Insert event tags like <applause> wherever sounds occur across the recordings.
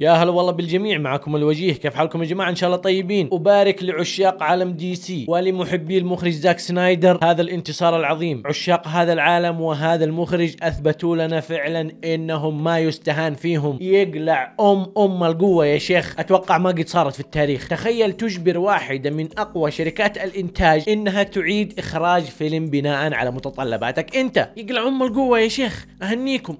يا هلا والله بالجميع معكم الوجيه كيف حالكم يا جماعه ان شاء الله طيبين وبارك لعشاق عالم دي سي ولمحبي المخرج زاك سنايدر هذا الانتصار العظيم عشاق هذا العالم وهذا المخرج اثبتوا لنا فعلا انهم ما يستهان فيهم يقلع ام ام القوه يا شيخ اتوقع ما قد صارت في التاريخ تخيل تجبر واحده من اقوى شركات الانتاج انها تعيد اخراج فيلم بناء على متطلباتك انت يقلع ام القوه يا شيخ اهنيكم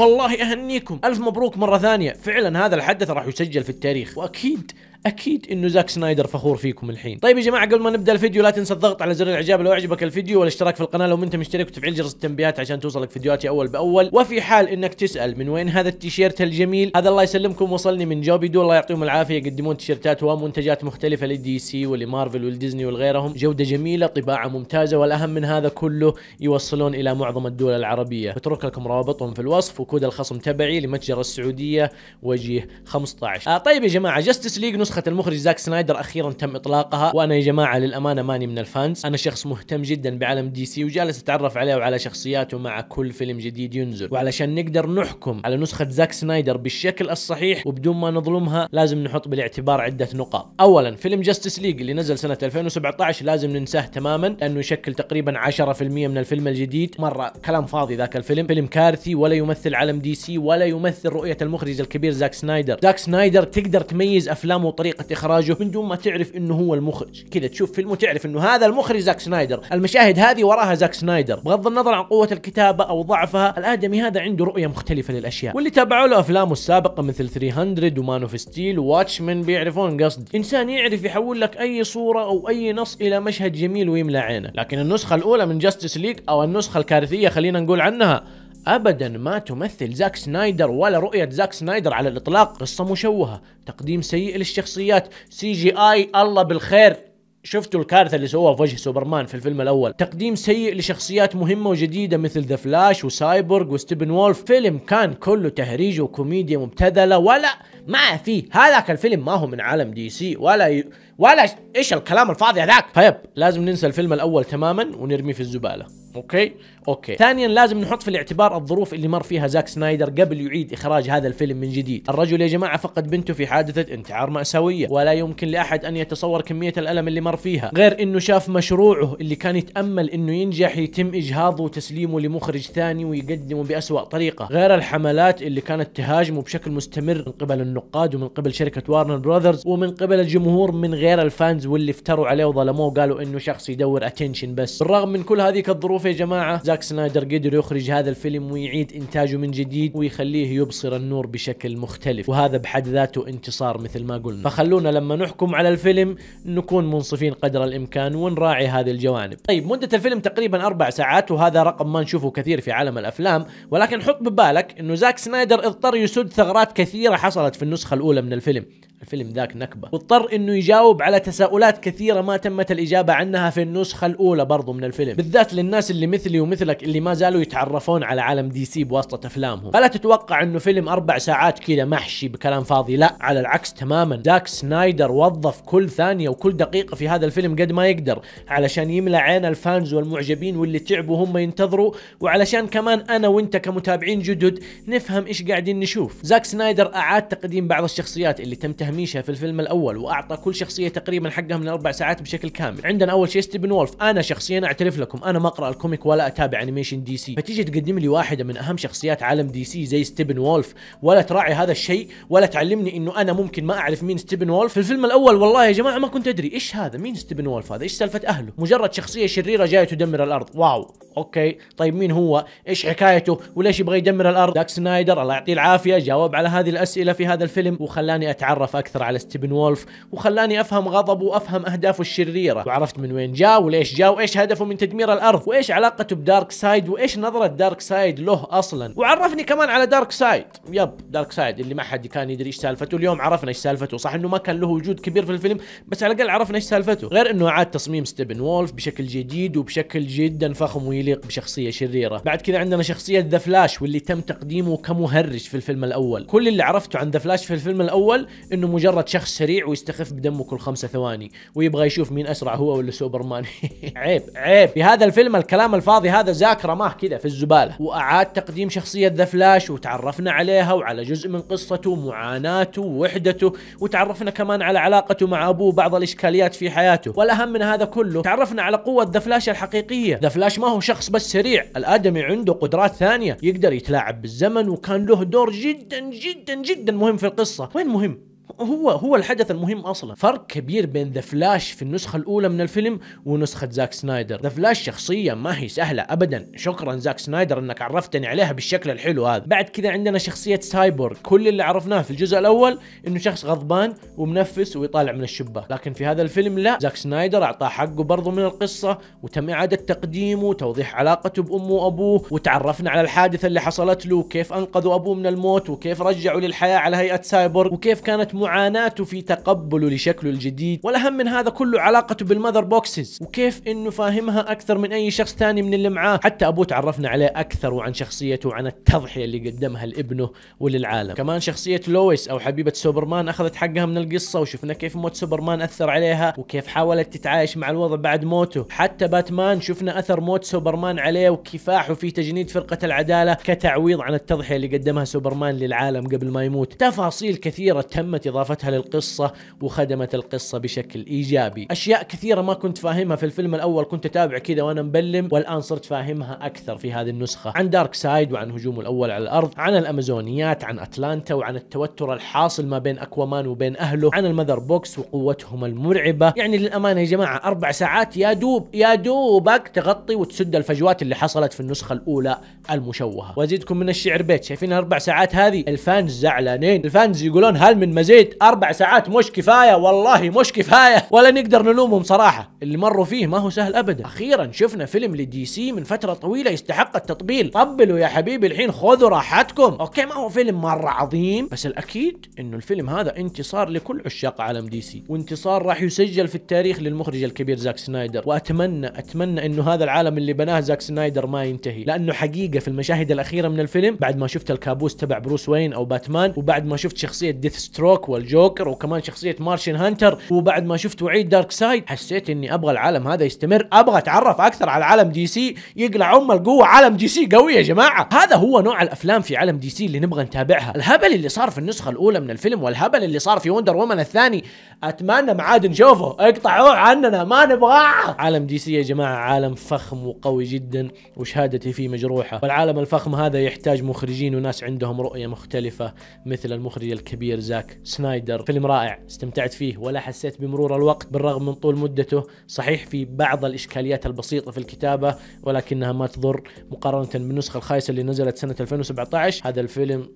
والله اهنيكم الف مبروك مره ثانيه فعلا هذا الحدث راح يسجل في التاريخ واكيد اكيد انه زاك سنايدر فخور فيكم الحين طيب يا جماعه قبل ما نبدا الفيديو لا تنسى الضغط على زر الاعجاب لو اعجبك الفيديو والاشتراك في القناه لو انت مشترك وتفعيل جرس التنبيهات عشان توصلك فيديوهاتي اول باول وفي حال انك تسال من وين هذا التيشيرت الجميل هذا الله يسلمكم وصلني من جوبي دو الله يعطيهم العافيه يقدمون تيشيرتات ومنتجات مختلفه للدي سي ولمارفل ولديزني ولغيرهم جوده جميله طباعه ممتازه والاهم من هذا كله يوصلون الى معظم الدول العربيه بترك لكم روابطهم في الوصف وكود الخصم تبعي لمتجر السعوديه وجيه 15 آه طيب يا جماعه جاستس ليج نسخه نسخة المخرج زاك سنايدر أخيرا تم إطلاقها وأنا يا جماعة للأمانة ماني من الفانز أنا شخص مهتم جدا بعالم دي سي وجالس أتعرف عليه وعلى شخصياته مع كل فيلم جديد ينزل وعلشان نقدر نحكم على نسخة زاك سنايدر بالشكل الصحيح وبدون ما نظلمها لازم نحط بالاعتبار عدة نقاط أولا فيلم جاستس ليج اللي نزل سنة 2017 لازم ننساه تماما لأنه يشكل تقريبا 10% من الفيلم الجديد مرة كلام فاضي ذاك الفيلم فيلم كارثي ولا يمثل عالم دي سي ولا يمثل رؤية المخرج الكبير زاك سنايدر زاك سنايدر تقدر تميز أفلامه طريقه اخراجه من دون ما تعرف انه هو المخرج كذا تشوف فيلم وتعرف انه هذا المخرج زاك سنايدر المشاهد هذه وراها زاك سنايدر بغض النظر عن قوه الكتابه او ضعفها الادمي هذا عنده رؤيه مختلفه للاشياء واللي تابعوا له افلامه السابقه مثل 300 ومان اوف ستيل واتشمان بيعرفون قصد انسان يعرف يحول لك اي صوره او اي نص الى مشهد جميل ويملى عينه لكن النسخه الاولى من جاستس ليج او النسخه الكارثيه خلينا نقول عنها ابدا ما تمثل زاك سنايدر ولا رؤيه زاك سنايدر على الاطلاق قصه مشوهه تقديم سيء للشخصيات سي جي اي الله بالخير شفتوا الكارثة اللي سووها في وجه سوبرمان في الفيلم الأول تقديم سيء لشخصيات مهمة وجديدة مثل ذا فلاش وسايبورغ وستيبن وولف فيلم كان كله تهريج وكوميديا مبتذلة ولا ما فيه هذاك الفيلم ما هو من عالم دي سي ولا ي... ولا ايش الكلام الفاضي هذاك فيب لازم ننسى الفيلم الأول تماما ونرميه في الزبالة اوكي اوكي ثانيا لازم نحط في الاعتبار الظروف اللي مر فيها زاك سنايدر قبل يعيد اخراج هذا الفيلم من جديد الرجل يا جماعه فقد بنته في حادثه انتحار ماساويه ولا يمكن لاحد ان يتصور كميه الالم اللي مر فيها غير انه شاف مشروعه اللي كان يتامل انه ينجح يتم اجهاضه وتسليمه لمخرج ثاني ويقدمه باسوا طريقه غير الحملات اللي كانت تهاجمه بشكل مستمر من قبل النقاد ومن قبل شركه وارنر براذرز ومن قبل الجمهور من غير الفانز واللي افتروا عليه وظلموه وقالوا انه شخص يدور اتنشن بس بالرغم من كل هذيك الظروف يا جماعه زاك زاك سنايدر قدر يخرج هذا الفيلم ويعيد إنتاجه من جديد ويخليه يبصر النور بشكل مختلف وهذا بحد ذاته انتصار مثل ما قلنا فخلونا لما نحكم على الفيلم نكون منصفين قدر الإمكان ونراعي هذه الجوانب طيب مدة الفيلم تقريبا أربع ساعات وهذا رقم ما نشوفه كثير في عالم الأفلام ولكن حط ببالك أنه زاك سنايدر اضطر يسد ثغرات كثيرة حصلت في النسخة الأولى من الفيلم الفيلم ذاك نكبة واضطر انه يجاوب على تساؤلات كثيرة ما تمت الاجابة عنها في النسخة الاولى برضو من الفيلم بالذات للناس اللي مثلي ومثلك اللي ما زالوا يتعرفون على عالم دي سي بواسطة افلامهم فلا تتوقع انه فيلم اربع ساعات كذا محشي بكلام فاضي لا على العكس تماما زاك سنايدر وظف كل ثانية وكل دقيقة في هذا الفيلم قد ما يقدر علشان يملى عين الفانز والمعجبين واللي تعبوا هم ينتظروا وعلشان كمان انا وانت كمتابعين جدد نفهم ايش قاعدين نشوف زاك سنايدر اعاد تقديم بعض الشخصيات اللي تم ميشا في الفيلم الاول واعطى كل شخصيه تقريبا حقها من اربع ساعات بشكل كامل عندنا اول شيء ستيفن وولف انا شخصيا اعترف لكم انا ما اقرا الكوميك ولا اتابع انيميشن دي سي فتيجي تقدم لي واحده من اهم شخصيات عالم دي سي زي ستيفن وولف ولا تراعي هذا الشيء ولا تعلمني انه انا ممكن ما اعرف مين ستيفن وولف في الفيلم الاول والله يا جماعه ما كنت ادري ايش هذا مين ستيفن وولف هذا ايش سالفه اهله مجرد شخصيه شريره جايه تدمر الارض واو اوكي طيب مين هو ايش حكايته وليش يبغى يدمر الارض داك سنايدر الله يعطيه العافيه جاوب على هذه الاسئله في هذا الفيلم وخلاني اتعرف اكثر على ستيفن وولف وخلاني افهم غضبه وافهم اهدافه الشريره وعرفت من وين جاء وليش جاء وايش هدفه من تدمير الارض وايش علاقته بدارك سايد وايش نظره دارك سايد له اصلا وعرفني كمان على دارك سايد يب دارك سايد اللي ما حد كان يدري ايش سالفته اليوم عرفنا ايش سالفته صح انه ما كان له وجود كبير في الفيلم بس على الاقل عرفنا ايش سالفته غير انه عاد تصميم ستيفن وولف بشكل جديد وبشكل جدا فخم ويلي يليق بشخصيه شريره بعد كذا عندنا شخصيه ذا فلاش واللي تم تقديمه كمهرج في الفيلم الاول كل اللي عرفته عن ذا فلاش في الفيلم الاول انه مجرد شخص سريع ويستخف بدمه كل خمسة ثواني ويبغى يشوف مين اسرع هو ولا سوبرمان <laughs> عيب عيب في هذا الفيلم الكلام الفاضي هذا زاك رماه كذا في الزباله واعاد تقديم شخصيه ذا فلاش وتعرفنا عليها وعلى جزء من قصته ومعاناته ووحدته وتعرفنا كمان على علاقته مع ابوه بعض الاشكاليات في حياته والاهم من هذا كله تعرفنا على قوه ذا فلاش الحقيقيه ذا فلاش ما هو شخص شخص بس سريع الادمي عنده قدرات ثانيه يقدر يتلاعب بالزمن وكان له دور جدا جدا جدا مهم في القصه وين مهم هو هو الحدث المهم اصلا فرق كبير بين ذا فلاش في النسخه الاولى من الفيلم ونسخه زاك سنايدر ذا فلاش شخصيه ما هي سهله ابدا شكرا زاك سنايدر انك عرفتني عليها بالشكل الحلو هذا بعد كذا عندنا شخصيه سايبورغ كل اللي عرفناه في الجزء الاول انه شخص غضبان ومنفس ويطالع من الشباك لكن في هذا الفيلم لا زاك سنايدر اعطاه حقه برضه من القصه وتم اعاده تقديمه وتوضيح علاقته بامه وابوه وتعرفنا على الحادثه اللي حصلت له وكيف انقذوا ابوه من الموت وكيف رجعوا للحياه على هيئه سايبورغ وكيف كانت معاناته في تقبله لشكله الجديد والاهم من هذا كله علاقته بالمذر بوكسز وكيف انه فاهمها اكثر من اي شخص ثاني من اللي معاه حتى ابوه تعرفنا عليه اكثر وعن شخصيته وعن التضحيه اللي قدمها لابنه وللعالم كمان شخصيه لويس او حبيبه سوبرمان اخذت حقها من القصه وشفنا كيف موت سوبرمان اثر عليها وكيف حاولت تتعايش مع الوضع بعد موته حتى باتمان شفنا اثر موت سوبرمان عليه وكفاحه في تجنيد فرقه العداله كتعويض عن التضحيه اللي قدمها سوبرمان للعالم قبل ما يموت تفاصيل كثيره تمت اضافتها للقصه وخدمت القصه بشكل ايجابي اشياء كثيره ما كنت فاهمها في الفيلم الاول كنت اتابع كذا وانا مبلم والان صرت فاهمها اكثر في هذه النسخه عن دارك سايد وعن هجومه الاول على الارض عن الامازونيات عن اتلانتا وعن التوتر الحاصل ما بين اكوامان وبين اهله عن المذر بوكس وقوتهم المرعبه يعني للامانه يا جماعه اربع ساعات يا دوب يا دوبك تغطي وتسد الفجوات اللي حصلت في النسخه الاولى المشوهه وازيدكم من الشعر بيت شايفين الاربع ساعات هذه الفانز زعلانين الفانز يقولون هل من مزيد زيد اربع ساعات مش كفايه والله مش كفايه ولا نقدر نلومهم صراحه اللي مروا فيه ما هو سهل ابدا اخيرا شفنا فيلم لدي سي من فتره طويله يستحق التطبيل طبلوا يا حبيبي الحين خذوا راحتكم اوكي ما هو فيلم مره عظيم بس الاكيد انه الفيلم هذا انتصار لكل عشاق عالم دي سي وانتصار راح يسجل في التاريخ للمخرج الكبير زاك سنايدر واتمنى اتمنى انه هذا العالم اللي بناه زاك سنايدر ما ينتهي لانه حقيقه في المشاهد الاخيره من الفيلم بعد ما شفت الكابوس تبع بروس وين او باتمان وبعد ما شفت شخصيه ديث ستروك والجوكر وكمان شخصيه مارشن هانتر وبعد ما شفت وعيد دارك سايد حسيت اني ابغى العالم هذا يستمر ابغى اتعرف اكثر على عالم دي سي يقلع ام القوه عالم دي سي قوي يا جماعه هذا هو نوع الافلام في عالم دي سي اللي نبغى نتابعها الهبل اللي صار في النسخه الاولى من الفيلم والهبل اللي صار في وندر وومن الثاني اتمنى ما عاد نشوفه اقطعوه عننا ما نبغاه عالم دي سي يا جماعه عالم فخم وقوي جدا وشهادتي فيه مجروحه والعالم الفخم هذا يحتاج مخرجين وناس عندهم رؤيه مختلفه مثل المخرج الكبير زاك سنايدر فيلم رائع استمتعت فيه ولا حسيت بمرور الوقت بالرغم من طول مدته صحيح في بعض الإشكاليات البسيطة في الكتابة ولكنها ما تضر مقارنة بالنسخة الخايسة اللي نزلت سنة 2017 هذا الفيلم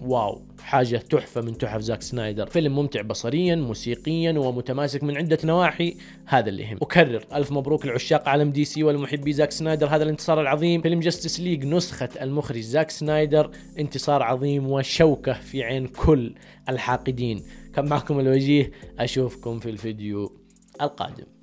واو حاجة تحفة من تحف زاك سنايدر فيلم ممتع بصريا موسيقيا ومتماسك من عدة نواحي هذا اللي يهم أكرر ألف مبروك لعشاق عالم دي سي والمحبي زاك سنايدر هذا الانتصار العظيم فيلم جستس ليج نسخة المخرج زاك سنايدر انتصار عظيم وشوكة في عين كل الحاقدين كان معكم الوجيه أشوفكم في الفيديو القادم